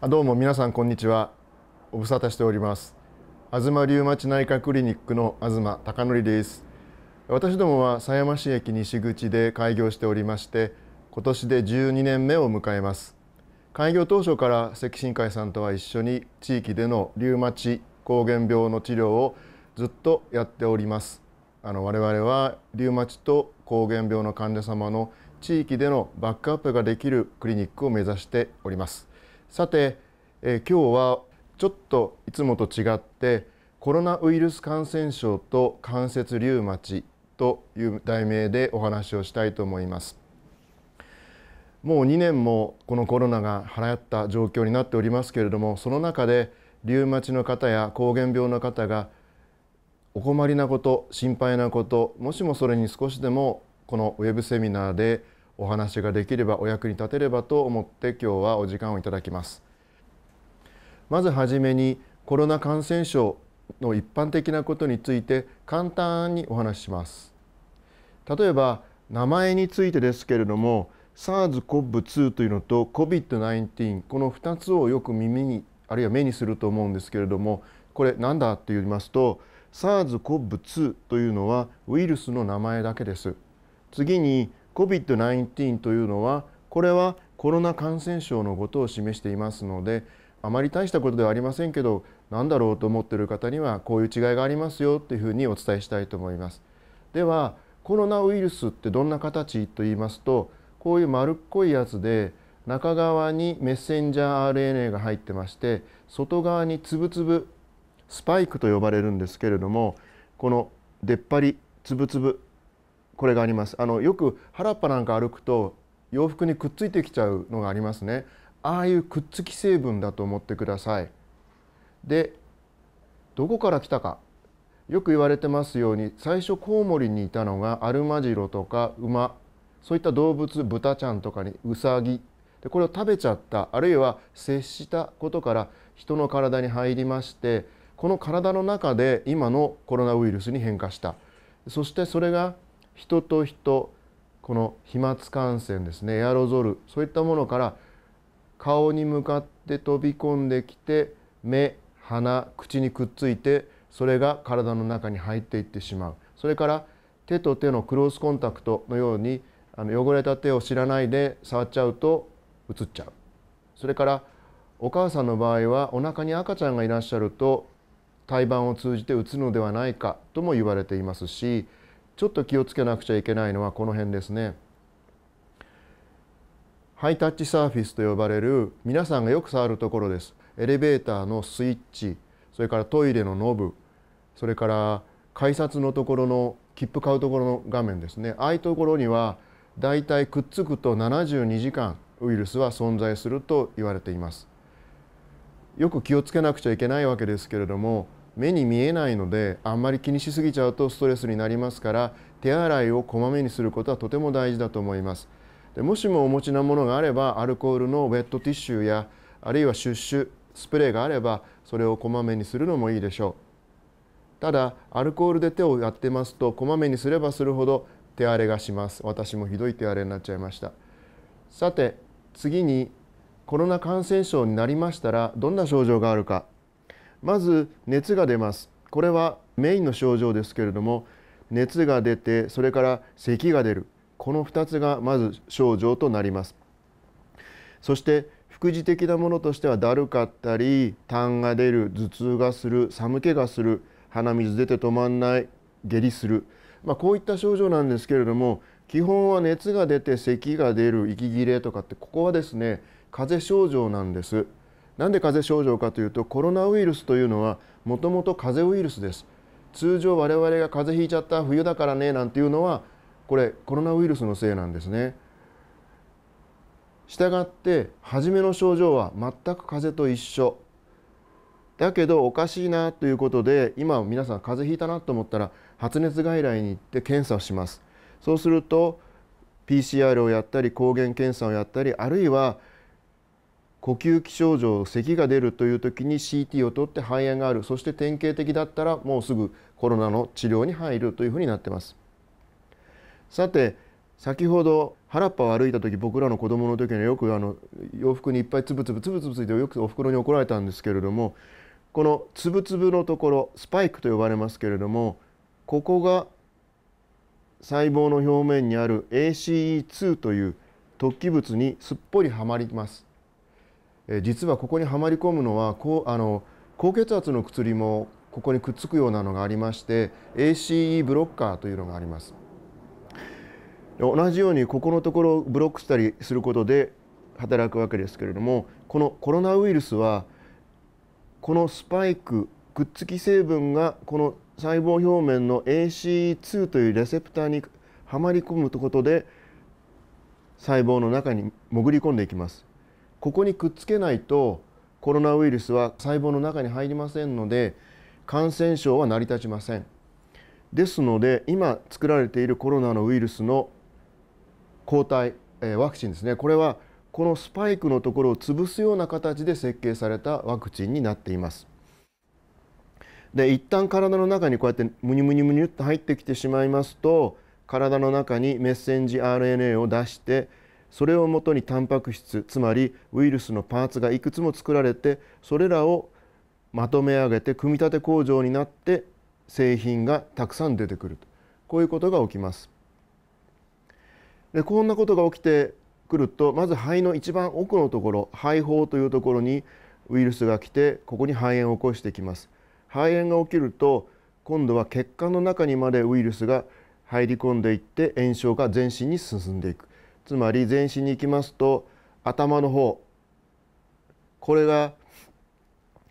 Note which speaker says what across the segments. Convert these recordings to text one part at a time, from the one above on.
Speaker 1: あどうも皆さんこんにちはお無沙汰しております東リウマチ内科クリニックの東貴則です私どもは狭山市駅西口で開業しておりまして今年で12年目を迎えます開業当初から赤新会さんとは一緒に地域でのリウマチ膠原病の治療をずっとやっておりますあの我々はリウマチと膠原病の患者様の地域でのバックアップができるクリニックを目指しておりますさて、え今日はちょっといつもと違ってコロナウイルス感染症と関節リウマチという題名でお話をしたいと思います。もう2年もこのコロナが払った状況になっておりますけれどもその中でリウマチの方や膠原病の方がお困りなこと心配なこともしもそれに少しでもこのウェブセミナーでお話ができればお役に立てればと思って今日はお時間をいただきますまずはじめにコロナ感染症の一般的なことについて簡単にお話しします例えば名前についてですけれども SARS-CoV-2 というのと COVID-19 この2つをよく耳にあるいは目にすると思うんですけれどもこれ何だと言いますと SARS-CoV-2 というのはウイルスの名前だけです次に COVID-19 というのはこれはコロナ感染症のことを示していますのであまり大したことではありませんけど何だろうと思っている方にはこういう違いがありますよというふうにお伝えしたいと思います。ではコロナウイルスってどんな形と言いますとこういう丸っこいやつで中側にメッセンジャー RNA が入ってまして外側につぶつぶスパイクと呼ばれるんですけれどもこの出っ張りつぶつぶこれがありますあのよく原っぱなんか歩くと洋服にくっついてきちゃうのがありますねああいうくっつき成分だと思ってくださいでどこから来たかよく言われてますように最初コウモリにいたのがアルマジロとか馬そういった動物豚ちゃんとかにウサギでこれを食べちゃったあるいは接したことから人の体に入りましてこの体の中で今のコロナウイルスに変化したそしてそれが人と人この飛沫感染ですねエアロゾルそういったものから顔に向かって飛び込んできて目鼻口にくっついてそれが体の中に入っていってしまうそれから手と手のクロスコンタクトのようにあの汚れた手を知らないで触っちゃうとうつっちゃうそれからお母さんの場合はお腹に赤ちゃんがいらっしゃると胎盤を通じてうつのではないかとも言われていますしちょっと気をつけなくちゃいけないのはこの辺ですね。ハイタッチサーフィスと呼ばれる皆さんがよく触るところです。エレベーターのスイッチ、それからトイレのノブ、それから改札のところの切符買うところの画面ですね。ああいうところにはだいたいくっつくと72時間ウイルスは存在すると言われています。よく気をつけなくちゃいけないわけですけれども目に見えないのであんまり気にしすぎちゃうとストレスになりますから手洗いをこまめにすることはとても大事だと思いますでもしもお持ちなものがあればアルコールのウェットティッシュやあるいはシュッシュスプレーがあればそれをこまめにするのもいいでしょうただアルコールで手をやってますとこまめにすればするほど手荒れがします私もひどい手荒れになっちゃいましたさて次にコロナ感染症になりましたらどんな症状があるかまず熱が出ますこれはメインの症状ですけれども熱が出てそれから咳が出るこの2つがまず症状となりますそして副次的なものとしてはだるかったり痰が出る頭痛がする寒気がする鼻水出て止まんない下痢する、まあ、こういった症状なんですけれども基本は熱が出て咳が出る息切れとかってここはですね風邪症状なんです。なんで風邪症状かというとコロナウイルスというのはもともと風邪ウイルスです通常我々が風邪ひいちゃった冬だからねなんていうのはこれコロナウイルスのせいなんですねしたがって初めの症状は全く風邪と一緒だけどおかしいなということで今皆さん風邪ひいたなと思ったら発熱外来に行って検査をしますそうすると PCR をやったり抗原検査をやったりあるいは呼吸器症状咳が出るという時に CT を取って肺炎があるそして典型的だったらもうすぐコロナの治療に入るというふうになってます。さて先ほど原っぱを歩いた時僕らの子供の時にはよくあの洋服にいっぱいつぶつぶつぶつぶついてよくおふくろに怒られたんですけれどもこのつぶつぶのところスパイクと呼ばれますけれどもここが細胞の表面にある ACE2 という突起物にすっぽりはまります。え実はここにはまり込むのはこうあの高血圧の薬もここにくっつくようなのがありまして ACE ブロッカーというのがあります同じようにここのところをブロックしたりすることで働くわけですけれどもこのコロナウイルスはこのスパイクくっつき成分がこの細胞表面の ACE2 というレセプターにはまり込むことで細胞の中に潜り込んでいきますここにくっつけないとコロナウイルスは細胞の中に入りませんので感染症は成り立ちませんですので今作られているコロナのウイルスの抗体ワクチンですねこれはこのスパイクのところを潰すような形で設計されたワクチンになっていますで一旦体の中にこうやってムニムニムニュっと入ってきてしまいますと体の中にメッセンジ RNA を出してそれをもとにタンパク質つまりウイルスのパーツがいくつも作られてそれらをまとめ上げて組み立て工場になって製品がたくさん出てくるとこういうことが起きます。でこんなことが起きてくるとまず肺の一番奥のところ肺胞というところにウイルスが来てここに肺炎を起こしてきます。肺炎が起きると今度は血管の中にまでウイルスが入り込んでいって炎症が全身に進んでいくつまり全身に行きますと頭の方これが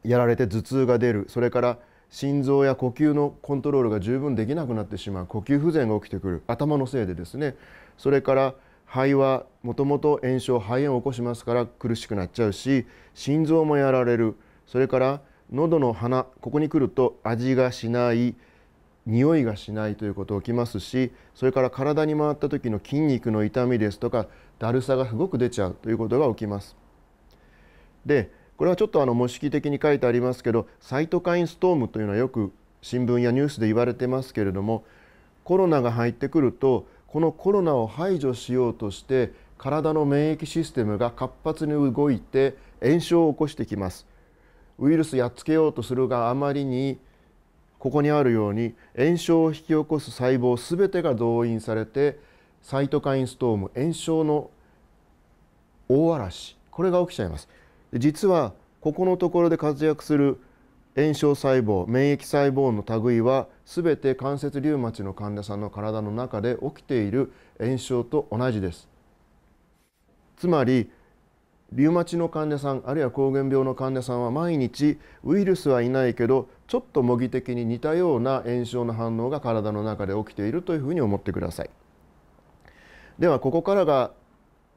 Speaker 1: やられて頭痛が出るそれから心臓や呼吸のコントロールが十分できなくなってしまう呼吸不全が起きてくる頭のせいでですねそれから肺はもともと炎症肺炎を起こしますから苦しくなっちゃうし心臓もやられるそれから喉の鼻ここに来ると味がしない匂いがしないということ起きますしそれから体に回った時の筋肉の痛みですとかだるさがすごく出ちゃうということが起きます。でこれはちょっとあの模式的に書いてありますけどサイトカインストームというのはよく新聞やニュースで言われてますけれどもコロナが入ってくるとこのコロナを排除しようとして体の免疫システムが活発に動いて炎症を起こしてきます。ウイルスやっつけようとするがあまりにここにあるように炎症を引き起こす細胞全てが動員されてサイトカインストーム炎症の大嵐これが起きちゃいます。実はここのところで活躍する炎症細胞免疫細胞の類は全て関節リウマチの患者さんの体の中で起きている炎症と同じです。つまりリウマチの患者さんあるいは膠原病の患者さんは毎日ウイルスはいないけどちょっと模擬的に似たような炎症の反応が体の中で起きているというふうに思ってください。ではここからが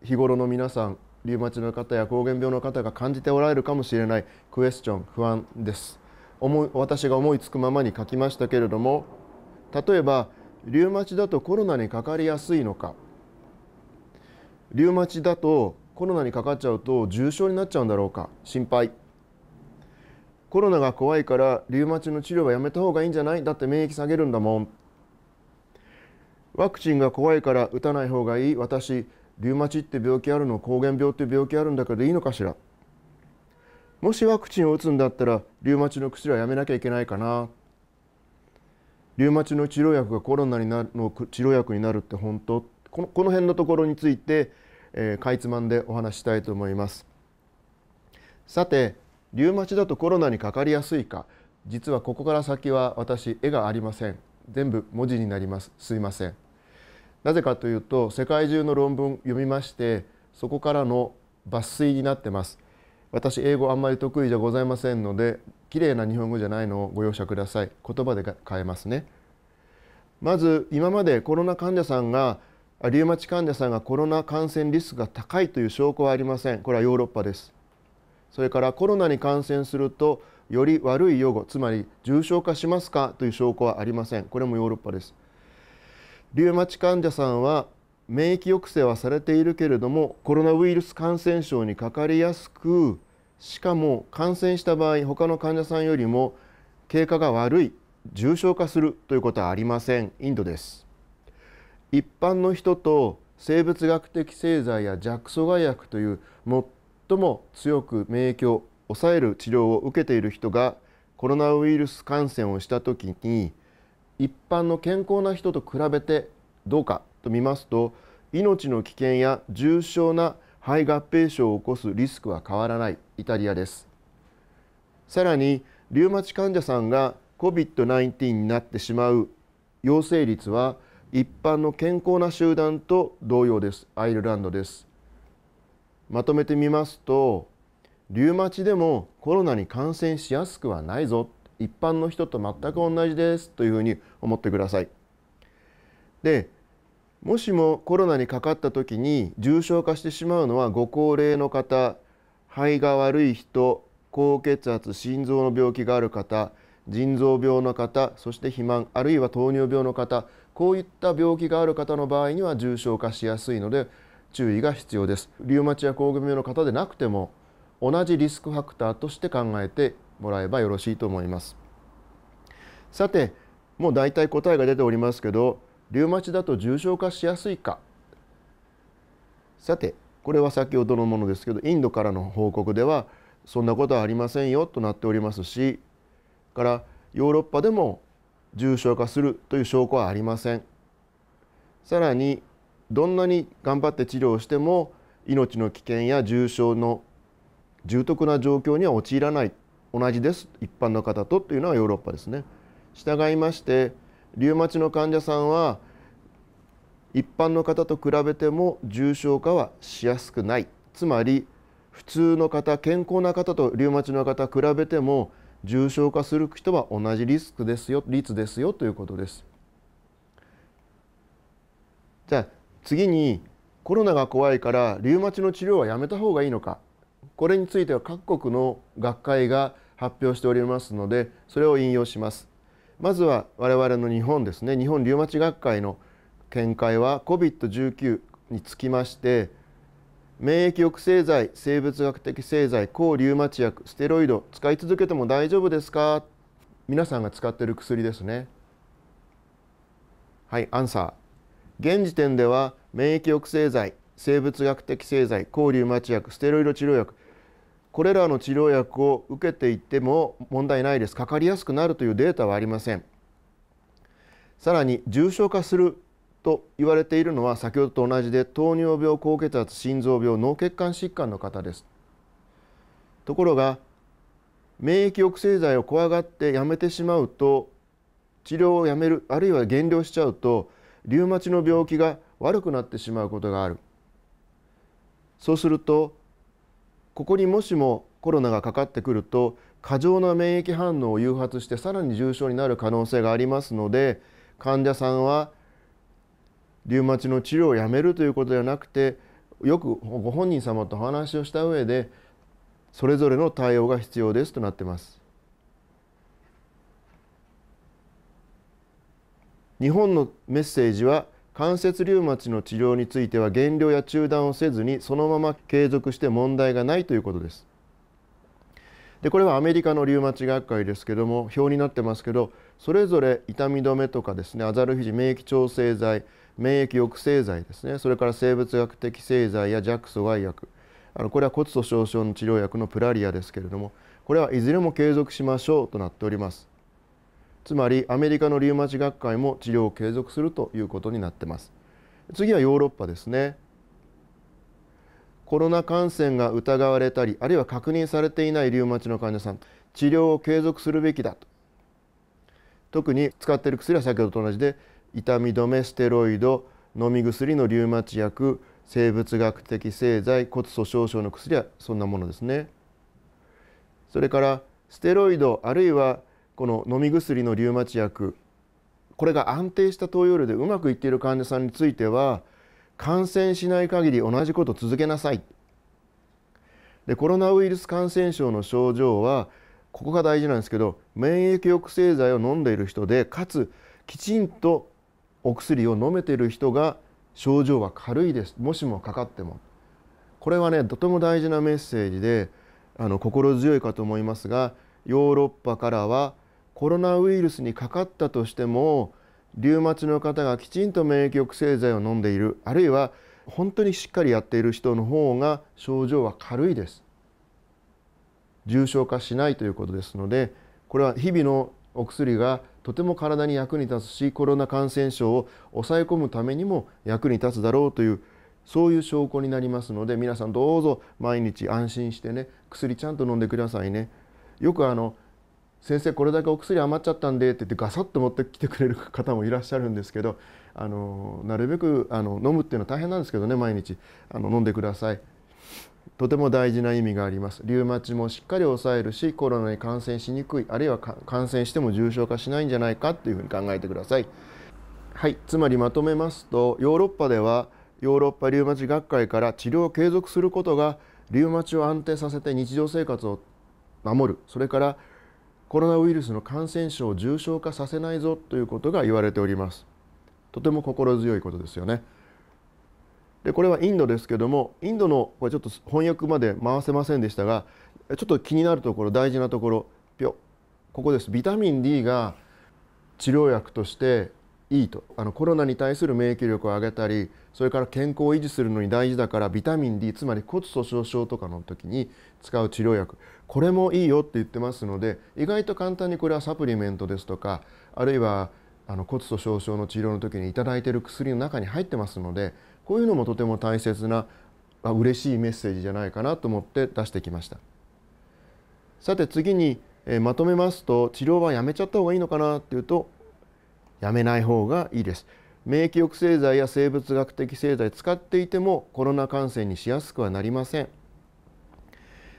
Speaker 1: 日頃の皆さんリウマチの方や膠原病の方が感じておられるかもしれないクエスチョン不安です思い私が思いつくままに書きましたけれども例えばリウマチだとコロナにかかりやすいのかリウマチだとコロナにかかっちゃうと重症になっちゃうんだろうか心配コロナが怖いからリウマチの治療はやめた方がいいんじゃないだって免疫下げるんだもんワクチンが怖いから打たない方がいい私リウマチって病気あるの膠原病って病気あるんだけどいいのかしらもしワクチンを打つんだったらリウマチの薬はやめなきゃいけないかなリウマチの治療薬がコロナになるの治療薬になるって本当このこの辺のところについてえー、かいつまんでお話したいと思います。さてリュウマチだとコロナにかかりやすいか実はここから先は私絵がありません全部文字になりますすいませんなぜかというと世界中の論文読みましてそこからの抜粋になってます私英語あんまり得意じゃございませんので綺麗な日本語じゃないのをご容赦ください言葉で変えますねまず今までコロナ患者さんがリウマチ患者さんがコロナ感染リスクが高いという証拠はありませんこれはヨーロッパですそれからコロナに感染するとより悪い予後つまり重症化しますかという証拠はありませんこれもヨーロッパですリウマチ患者さんは免疫抑制はされているけれどもコロナウイルス感染症にかかりやすくしかも感染した場合他の患者さんよりも経過が悪い重症化するということはありませんインドです一般の人と生物学的製剤や弱阻害薬という最も強く免疫を抑える治療を受けている人がコロナウイルス感染をした時に一般の健康な人と比べてどうかと見ますと命の危険や重症な肺合併症を起こすリスクは変わらないイタリアですさらにリウマチ患者さんが COVID-19 になってしまう陽性率は一般の健康な集団と同様ですアイルランドですまとめてみますとリウマチでもコロナに感染しやすくはないぞ一般の人と全く同じですというふうに思ってくださいでもしもコロナにかかった時に重症化してしまうのはご高齢の方肺が悪い人高血圧心臓の病気がある方腎臓病の方そして肥満あるいは糖尿病の方こういった病気がある方の場合には重症化しやすいので注意が必要ですリウマチや抗原病の方でなくても同じリスクファクターとして考えてもらえばよろしいと思いますさてもうだいたい答えが出ておりますけどリウマチだと重症化しやすいかさてこれは先ほどのものですけどインドからの報告ではそんなことはありませんよとなっておりますしからヨーロッパでも重症化するという証拠はありませんさらにどんなに頑張って治療しても命の危険や重症の重篤な状況には陥らない同じです一般の方とというのはヨーロッパですね従いましてリウマチの患者さんは一般の方と比べても重症化はしやすくないつまり普通の方健康な方とリウマチの方比べても重症化する人は同じリスクですよ率ですよということです。じゃあ次にコロナが怖いからリウマチの治療はやめた方がいいのかこれについては各国の学会が発表しておりますのでそれを引用します。まずは我々の日本ですね日本リウマチ学会の見解は COVID-19 につきまして免疫抑制剤生物学的製剤抗リウマチ薬ステロイド使い続けても大丈夫ですか皆さんが使っている薬ですねはいアンサー現時点では免疫抑制剤生物学的製剤抗リウマチ薬ステロイド治療薬これらの治療薬を受けていっても問題ないですかかりやすくなるというデータはありませんさらに重症化すると言われているのは先ほどと同じで糖尿病高血圧心臓病脳血管疾患の方ですところが免疫抑制剤を怖がってやめてしまうと治療をやめるあるいは減量しちゃうとリウマチの病気が悪くなってしまうことがあるそうするとここにもしもコロナがかかってくると過剰な免疫反応を誘発してさらに重症になる可能性がありますので患者さんはリウマチの治療をやめるということではなくてよくご本人様と話をした上でそれぞれの対応が必要ですとなってます。日本のメッセージは関節リウマチの治療については減量や中断をせずにそのまま継続して問題がないということです。でこれはアメリカのリウマチ学会ですけども表になってますけどそれぞれ痛み止めとかですねアザルヒジ免疫調整剤免疫抑制剤ですねそれから生物学的製剤や弱阻害薬あのこれは骨粗しょう症の治療薬のプラリアですけれどもこれはいずれも継続しましょうとなっておりますつまりアメリカのリウマチ学会も治療を継続するということになってます次はヨーロッパですねコロナ感染が疑われたりあるいは確認されていないリウマチの患者さん治療を継続するべきだと特に使っている薬は先ほどと同じで痛み止めステロイド飲み薬のリウマチ薬生物学的製剤骨粗しょう症の薬はそんなものですね。それからステロイドあるいはこの飲み薬のリウマチ薬これが安定した投与量でうまくいっている患者さんについては感染しない限り同じこと続けなさいでコロナウイルス感染症の症状はここが大事なんですけど免疫抑制剤を飲んでいる人でかつきちんとお薬を飲めてる人が症状は軽いですもしもかかってもこれはねとても大事なメッセージであの心強いかと思いますがヨーロッパからはコロナウイルスにかかったとしてもリウマチの方がきちんと免疫抑制剤を飲んでいるあるいは本当にしっかりやっている人の方が症状は軽いです重症化しないということですのでこれは日々のお薬がとても体に役に立つしコロナ感染症を抑え込むためにも役に立つだろうというそういう証拠になりますので皆さんどうぞ毎日安心してね薬ちゃんと飲んでくださいね。よくあの先生これだけお薬余っちゃったんでって言ってガサッと持ってきてくれる方もいらっしゃるんですけどあのなるべくあの飲むっていうのは大変なんですけどね毎日あの飲んでください。とても大事な意味がありますリウマチもしっかり抑えるしコロナに感染しにくいあるいは感染しても重症化しないんじゃないかっていうふうに考えてくださいはいつまりまとめますとヨーロッパではヨーロッパリウマチ学会から治療を継続することがリウマチを安定させて日常生活を守るそれからコロナウイルスの感染症を重症化させないぞということが言われておりますとても心強いことですよね。でこれはインドですけどもインドのこれちょっと翻訳まで回せませんでしたがちょっと気になるところ大事なところぴょここですビタミン D が治療薬としていいとあのコロナに対する免疫力を上げたりそれから健康を維持するのに大事だからビタミン D つまり骨粗しょう症とかの時に使う治療薬これもいいよって言ってますので意外と簡単にこれはサプリメントですとかあるいはあの骨粗しょう症の治療の時に頂いてる薬の中に入ってますのでこういうのもとても大切な嬉しいメッセージじゃないかなと思って出してきましたさて次に、えまとめますと治療はやめちゃった方がいいのかなっていうとやめない方がいいです免疫抑制剤や生物学的製剤使っていてもコロナ感染にしやすくはなりません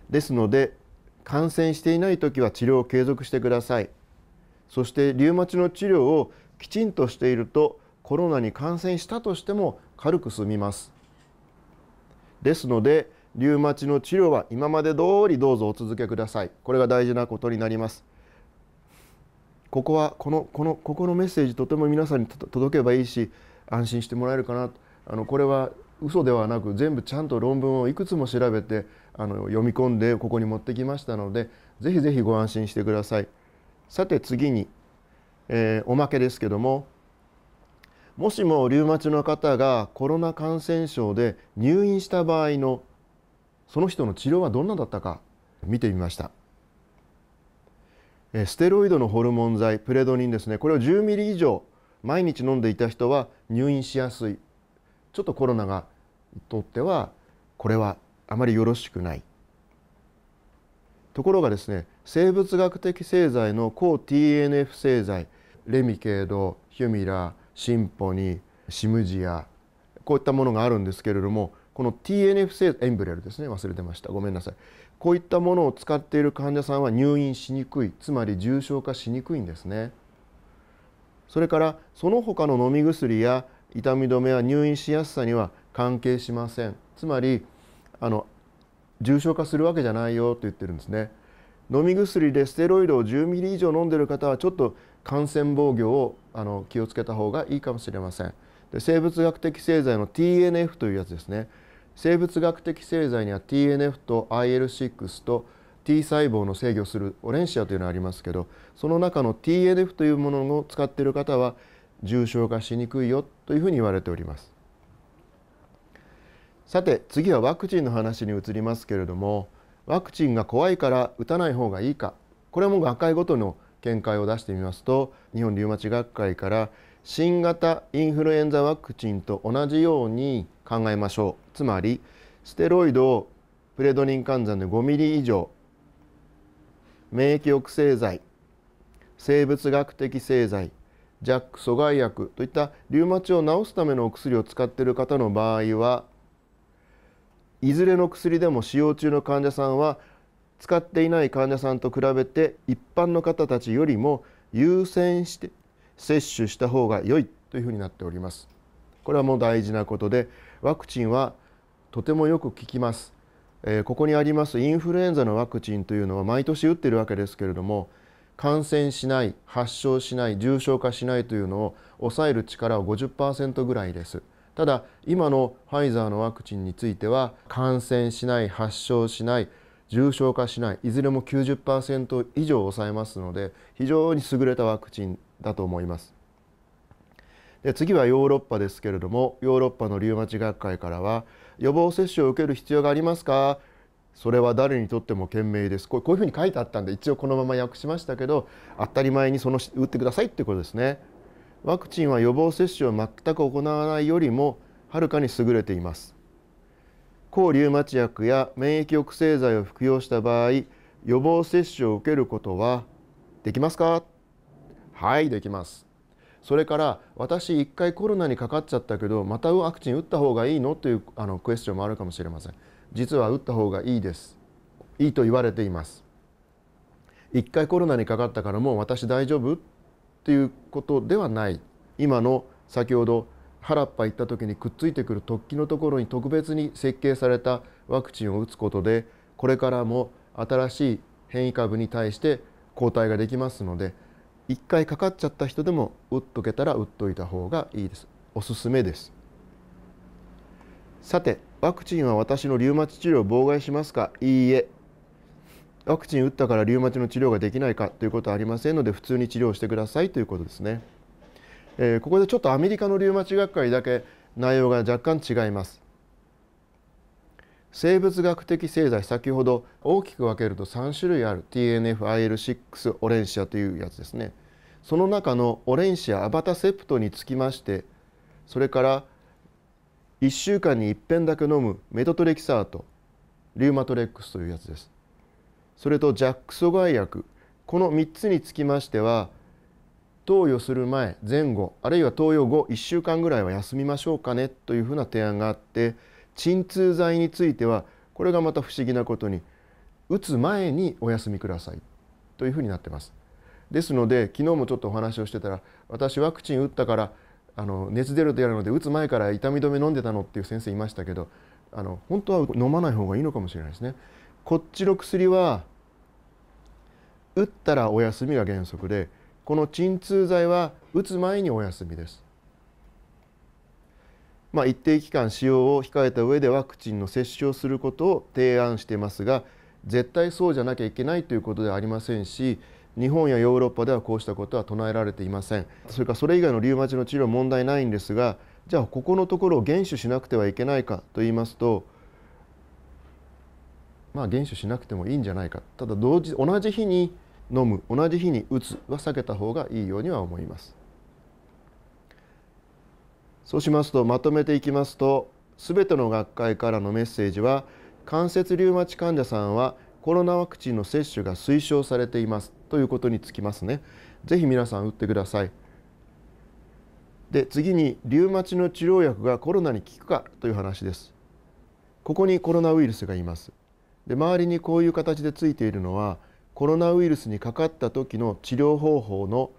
Speaker 1: ですので感染していない時は治療を継続してくださいそしてリウマチの治療をきちんとしているとコロナに感染したとしても軽く済みます。ですのでリウマチの治療は今まで通りどうぞお続けください。これが大事なことになります。ここはこのこのここのメッセージとても皆さんに届けばいいし安心してもらえるかなあのこれは嘘ではなく全部ちゃんと論文をいくつも調べてあの読み込んでここに持ってきましたのでぜひぜひご安心してください。さて次に、えー、おまけですけどももしもリウマチの方がコロナ感染症で入院した場合のその人の治療はどんなだったか見てみましたステロイドのホルモン剤プレドニンですねこれを10ミリ以上毎日飲んでいた人は入院しやすいちょっとコロナがとってはこれはあまりよろしくないところがですね生物学的製剤の抗 TNF 製剤レミケードヒュミラー進歩にシムジアこういったものがあるんですけれどもこの TNF 製エンブレルですね忘れてましたごめんなさいこういったものを使っている患者さんは入院しにくいつまり重症化しにくいんですねそれからその他の飲み薬や痛み止めは入院しやすさには関係しませんつまりあの重症化するわけじゃないよと言ってるんですね飲み薬でステロイドを10ミリ以上飲んでる方はちょっと感染防御をあの気をつけた方がいいかもしれません。で生物学的製剤の TNF というやつですね。生物学的製剤には TNF と IL6 と T 細胞の制御するオレンシアというのがありますけどその中の TNF というものを使っている方は重症化しにくいよというふうに言われております。さて次はワクチンの話に移りますけれどもワクチンが怖いから打たない方がいいかこれも学会ごとの見解を出してみますと日本リウマチ学会から新型インフルエンザワクチンと同じように考えましょうつまりステロイドをプレドニン換算で5ミリ以上免疫抑制剤生物学的製剤ジャック阻害薬といったリウマチを治すためのお薬を使っている方の場合はいずれの薬でも使用中の患者さんは使っていない患者さんと比べて一般の方たちよりも優先して接種した方が良いというふうになっておりますこれはもう大事なことでワクチンはとてもよく効きます、えここにありますインフルエンザのワクチンというのは毎年打ってるわけですけれども感染しない発症しない重症化しないというのを抑える力は50%ぐらいですただ今のファイザーのワクチンについては感染しない発症しない重症化しないいずれも90%以上抑えますので非常に優れたワクチンだと思います。で次はヨーロッパですけれどもヨーロッパのリウマチ学会からは予防接種を受ける必要がありますかそれは誰にとっても賢明ですこうこういうふうに書いてあったんで一応このまま訳しましたけど当たり前にその打ってくださいってことですねワクチンは予防接種を全く行わないよりもはるかに優れています抗リウマチ薬や免疫抑制剤を服用した場合予防接種を受けることはできますかはいできますそれから私1回コロナにかかっちゃったけどまたワクチン打った方がいいのというあのクエスチョンもあるかもしれません実は打った方がいいですいいと言われています1回コロナにかかったからもう私大丈夫っていうことではない今の先ほど原っぱ行った時にくっついてくる突起のところに特別に設計されたワクチンを打つことでこれからも新しい変異株に対して抗体ができますので1回かかっちゃった人でも打っとけたら打っといた方がいいですおすすめですさてワクチンは私のリウマチ治療を妨害しますかいいえワクチン打ったからリウマチの治療ができないかということはありませんので普通に治療してくださいということですね。えー、ここでちょっとアメリカのリウマチ学会だけ内容が若干違います。生物学的製剤先ほど大きく分けると3種類ある TNFIL6 オレンシアというやつですねその中のオレンシアアバタセプトにつきましてそれから1週間に1遍だけ飲むメトトレキサートリウマトレックスというやつですそれとジャック阻害薬この3つにつきましては投与する前前後あるいは投与後1週間ぐらいは休みましょうかねというふうな提案があって鎮痛剤についてはこれがまた不思議なことに打つ前にお休みくださいというふうになってます。ですので昨日もちょっとお話をしてたら私ワクチン打ったからあの熱出るとやるので打つ前から痛み止め飲んでたのっていう先生いましたけどあの本当は飲まない方がいいのかもしれないですね。こっちの薬は打ったらお休みが原則でこの鎮痛剤は打つ前にお休みです。まあ、一定期間使用を控えた上でワクチンの接種をすることを提案していますが絶対そうじゃなきゃいけないということではありませんし日本やヨーロッパではこうしたことは唱えられていませんそれからそれ以外のリウマチの治療問題ないんですがじゃあここのところを厳守しなくてはいけないかと言いますとまあ厳守しなくてもいいんじゃないかただ同時同じ日に飲む同じ日に打つは避けた方がいいようには思いますそうしますとまとめていきますと全ての学会からのメッセージは関節リウマチ患者さんはコロナワクチンの接種が推奨されていますということにつきますねぜひ皆さん打ってくださいで次にリウマチの治療薬がコロナに効くかという話ですここにコロナウイルスがいますで周りにこういう形でついているのはコロナウイルスにかかった時の治療方法の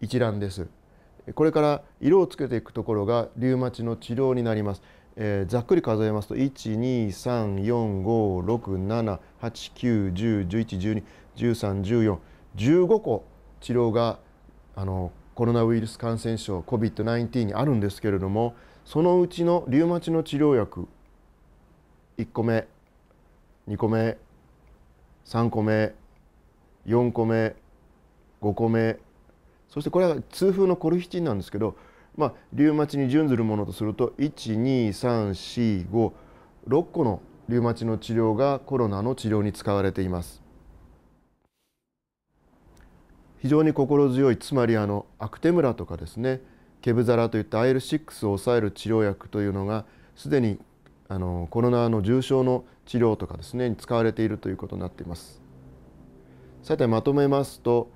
Speaker 1: 一覧です。これから色をつけていくところがリウマチの治療になります。えー、ざっくり数えますと123456789101112131415個治療があのコロナウイルス感染症 COVID-19 にあるんですけれどもそのうちのリウマチの治療薬1個目2個目3個目4個目5個目そしてこれは痛風のコルヒチンなんですけど、まあ、リウマチに準ずるものとすると12345 6個のリウマチの治療がコロナの治療に使われています非常に心強いつまりあのアクテムラとかですねケブザラといった IL6 を抑える治療薬というのがすでにあのコロナの重症の治療とかですね使われているということになっています。さてまとめますと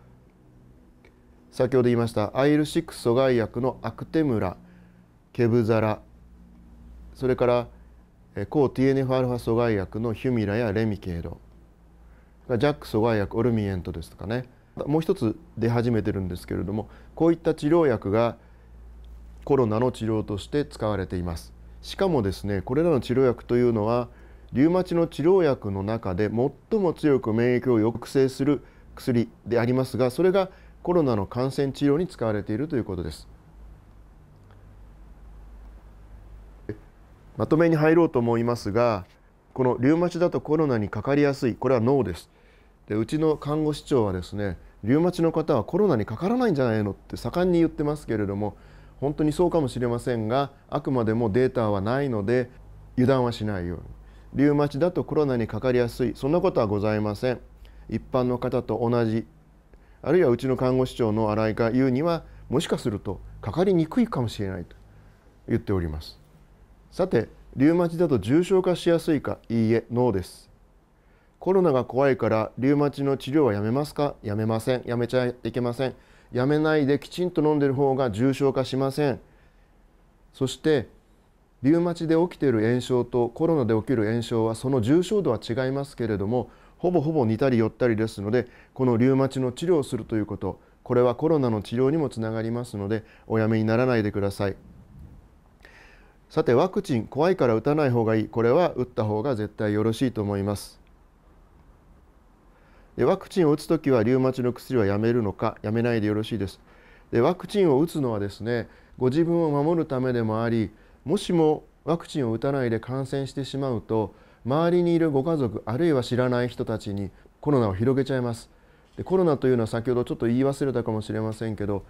Speaker 1: 先ほど言いましたアイル6阻害薬のアクテムラケブザラそれから抗 TNFα 阻害薬のヒュミラやレミケードジャック阻害薬オルミエントですとかねもう一つ出始めてるんですけれどもこういった治療薬がコロナの治療として使われていますしかもですねこれらの治療薬というのはリウマチの治療薬の中で最も強く免疫を抑制する薬でありますがそれがコロナの感染治療に使われているということですまとめに入ろうと思いますがこのリウマチだとコロナにかかりやすいこれは脳ですでうちの看護師長はですねリウマチの方はコロナにかからないんじゃないのって盛んに言ってますけれども本当にそうかもしれませんがあくまでもデータはないので油断はしないようにリウマチだとコロナにかかりやすいそんなことはございません一般の方と同じあるいはうちの看護師長の新井が言うにはもしかするとかかりにくいかもしれないと言っておりますさてリウマチだと重症化しやすいかいいえノーですコロナが怖いからリウマチの治療はやめますかやめませんやめちゃいけませんやめないできちんと飲んでる方が重症化しませんそしてリウマチで起きている炎症とコロナで起きる炎症はその重症度は違いますけれどもほぼほぼ似たり寄ったりですのでこのリウマチの治療をするということこれはコロナの治療にもつながりますのでおやめにならないでくださいさてワクチン怖いから打たない方がいいこれは打った方が絶対よろしいと思いますでワクチンを打つ時はリウマチの薬はやめるのかやめないでよろしいですでワクチンを打つのはですねご自分を守るためでもありもしもワクチンを打たないで感染してしまうと周りにいるご家族あるいは知らない人たちにコロナを広げちゃいますでコロナというのは先ほどちょっと言い忘れたかもしれませんけど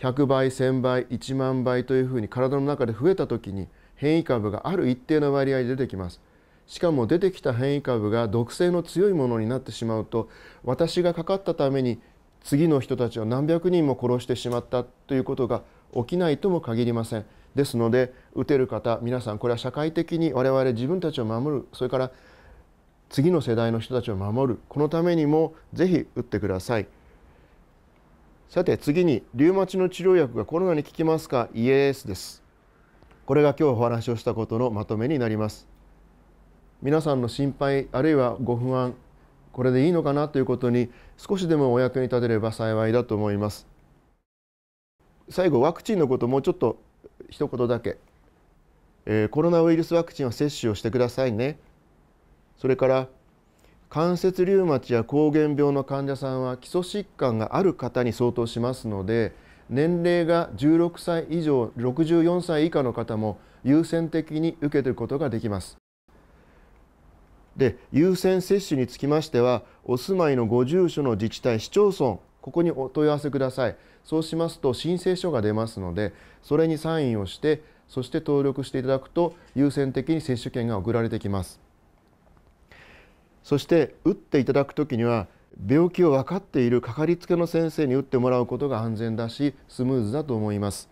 Speaker 1: 100倍1000倍1万倍というふうに体の中で増えた時に変異株がある一定の割合で出てきますしかも出てきた変異株が毒性の強いものになってしまうと私がかかったために次の人たちを何百人も殺してしまったということが起きないとも限りません。ですので打てる方皆さんこれは社会的に我々自分たちを守るそれから次の世代の人たちを守るこのためにもぜひ打ってくださいさて次にリュウマチの治療薬がコロナに効きますかイエスですこれが今日お話をしたことのまとめになります皆さんの心配あるいはご不安これでいいのかなということに少しでもお役に立てれば幸いだと思います最後ワクチンのこともうちょっと一言だけ、えー、コロナウイルスワクチンは接種をしてくださいねそれから関節リウマチや膠原病の患者さんは基礎疾患がある方に相当しますので年齢が16歳以上64歳以下の方も優先的に受けてることができます。で優先接種につきましてはお住まいのご住所の自治体市町村ここにお問い合わせください。そうしますと申請書が出ますのでそれにサインをしてそして登録していただくと優先的に接種券が送られてきますそして打っていただくときには病気を分かっているかかりつけの先生に打ってもらうことが安全だしスムーズだと思います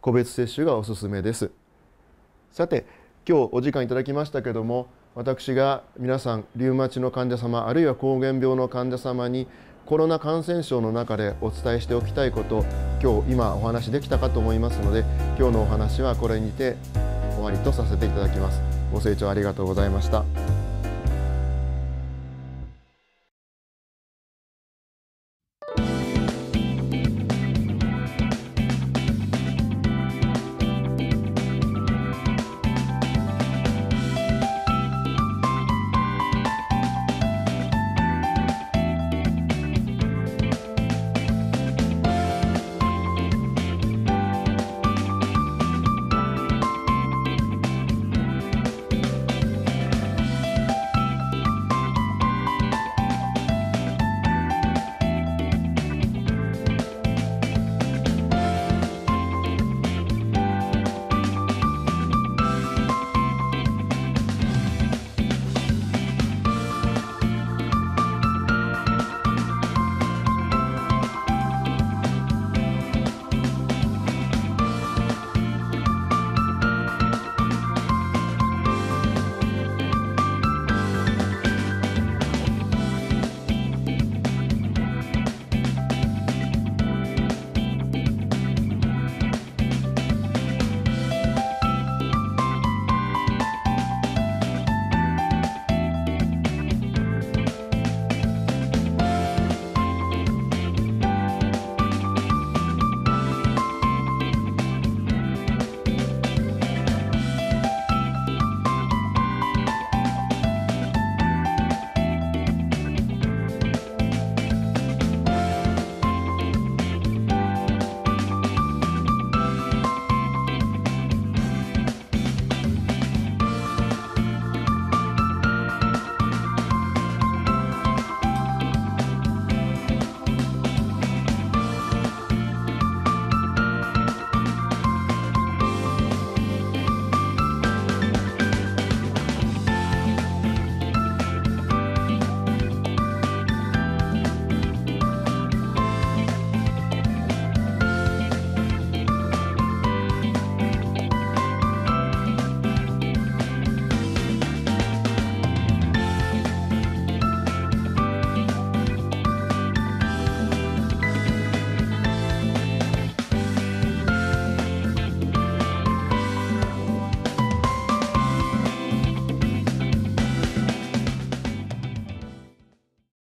Speaker 1: 個別接種がおすすめですさて今日お時間いただきましたけれども私が皆さんリウマチの患者様あるいは膠原病の患者様にコロナ感染症の中でお伝えしておきたいこと今日今お話できたかと思いますので今日のお話はこれにて終わりとさせていただきますご清聴ありがとうございました